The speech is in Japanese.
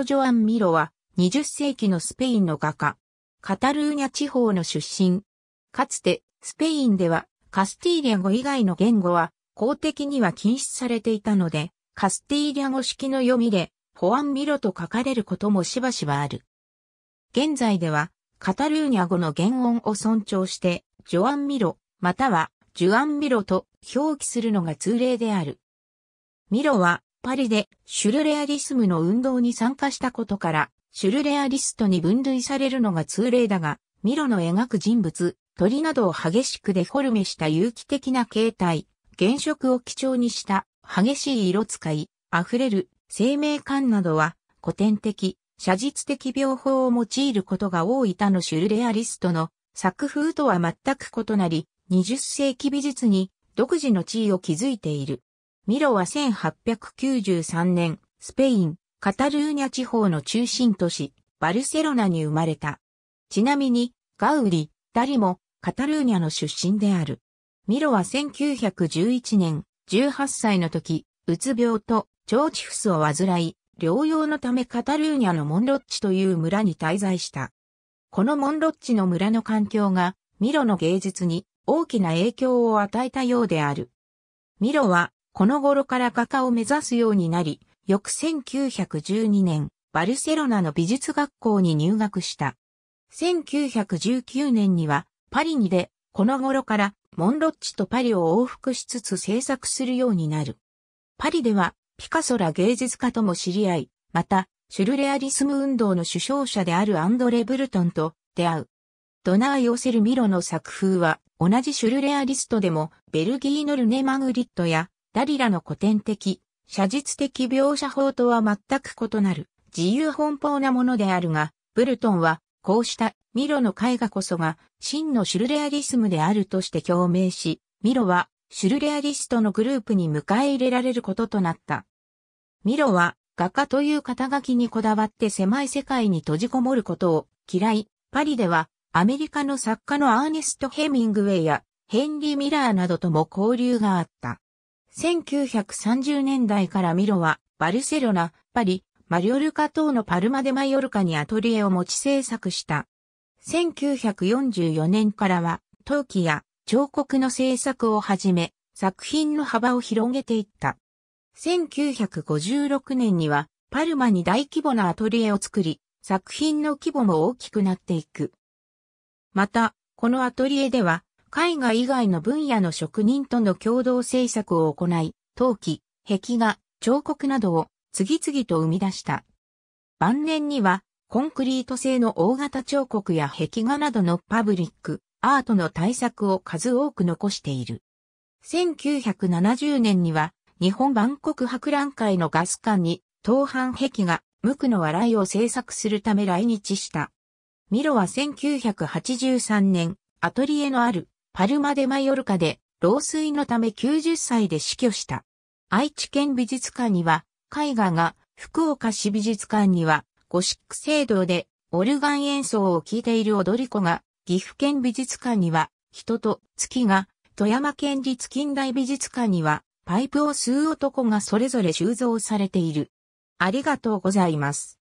ト・ジョアン・ミロは20世紀のスペインの画家。カタルーニャ地方の出身。かつてスペインではカスティーリャ語以外の言語は公的には禁止されていたので、カスティーリャ語式の読みで、ホアン・ミロと書かれることもしばしばある。現在では、カタルーニャ語の原音を尊重して、ジョアン・ミロ、またはジュアン・ミロと表記するのが通例である。ミロはパリでシュルレアリスムの運動に参加したことから、シュルレアリストに分類されるのが通例だが、ミロの描く人物、鳥などを激しくデフォルメした有機的な形態、原色を基調にした激しい色使い、溢れる生命感などは古典的、写実的描法を用いることが多い他のシュルレアリストの作風とは全く異なり、20世紀美術に独自の地位を築いている。ミロは1893年、スペイン、カタルーニャ地方の中心都市、バルセロナに生まれた。ちなみに、ガウリ、ダリも、カタルーニャの出身である。ミロは1911年、18歳の時、うつ病と腸チフスを患い、療養のためカタルーニャのモンロッチという村に滞在した。このモンロッチの村の環境が、ミロの芸術に大きな影響を与えたようである。ミロはこの頃から画家を目指すようになり、翌1912年、バルセロナの美術学校に入学した。1919年には、パリにで、この頃から、モンロッチとパリを往復しつつ制作するようになる。パリでは、ピカソら芸術家とも知り合い、また、シュルレアリスム運動の首相者であるアンドレ・ブルトンと出会う。ドナー・ヨセル・ミロの作風は、同じシュルレアリストでも、ベルギーのルネ・マグリットや、ダリラの古典的、写実的描写法とは全く異なる、自由奔放なものであるが、ブルトンは、こうしたミロの絵画こそが真のシュルレアリスムであるとして共鳴し、ミロはシュルレアリストのグループに迎え入れられることとなった。ミロは画家という肩書きにこだわって狭い世界に閉じこもることを嫌い、パリではアメリカの作家のアーネスト・ヘミングウェイやヘンリー・ミラーなどとも交流があった。1930年代からミロは、バルセロナ、パリ、マリオルカ等のパルマデマヨルカにアトリエを持ち制作した。1944年からは、陶器や彫刻の制作をはじめ、作品の幅を広げていった。1956年には、パルマに大規模なアトリエを作り、作品の規模も大きくなっていく。また、このアトリエでは、絵画以外の分野の職人との共同制作を行い、陶器、壁画、彫刻などを次々と生み出した。晩年には、コンクリート製の大型彫刻や壁画などのパブリック、アートの大作を数多く残している。1970年には、日本万国博覧会のガス館に、東半壁画、無垢の笑いを制作するため来日した。ミロは1983年、アトリエのあるパルマ・デ・マヨルカで老衰のため90歳で死去した。愛知県美術館には絵画が、福岡市美術館にはゴシック聖堂でオルガン演奏を聴いている踊り子が、岐阜県美術館には人と月が、富山県立近代美術館にはパイプを吸う男がそれぞれ収蔵されている。ありがとうございます。